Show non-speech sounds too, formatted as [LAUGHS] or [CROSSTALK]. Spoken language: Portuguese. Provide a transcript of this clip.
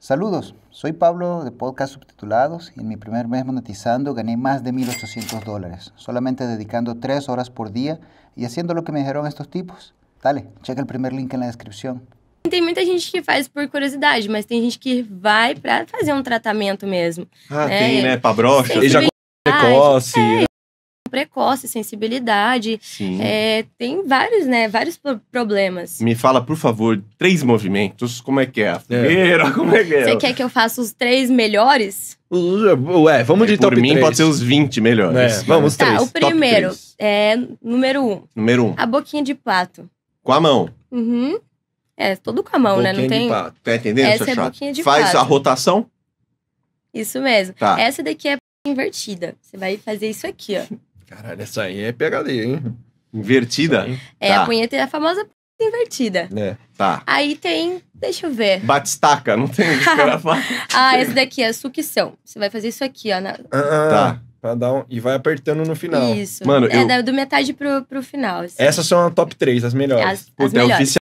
Saludos, soy Pablo de Podcast Subtitulados y en mi primer mes monetizando gané más de 1.800 dólares, solamente dedicando 3 horas por día y haciendo lo que me dijeron estos tipos. Dale, checa el primer link en la descripción. Tem muita gente que faz por curiosidad, mas tem gente que va para hacer un um tratamiento, mesmo. Ah, tem, né? para brocha. E já precoce. Ah, precoce, sensibilidade. É, tem vários, né? Vários problemas. Me fala, por favor, três movimentos. Como é que é? A primeira, é. [LAUGHS] como é que é? Você quer que eu faça os três melhores? Ué, vamos de é, top Por mim 3. pode ser os 20 melhores. É, vamos, tá, três. o primeiro é número um. Número um. A boquinha de pato. Com a mão. Uhum. É, todo com a mão, boquinha né? Não tem... Pato. Tá entendendo, Essa é chato? boquinha de Faz pato. a rotação. Isso mesmo. Tá. Essa daqui é invertida. Você vai fazer isso aqui, ó. Caralho, essa aí é PHD, hein? Invertida? É, tá. a punheta é a famosa invertida. É, tá. Aí tem, deixa eu ver. Batistaca, não tem o que [LAUGHS] Ah, esse daqui é sucção. Você vai fazer isso aqui, ó. Na... Ah, ah, tá. Pra dar um... E vai apertando no final. Isso. Mano, é eu... do metade pro, pro final. Assim. Essas são a top 3, as melhores. As, Puta, é melhores. É oficial.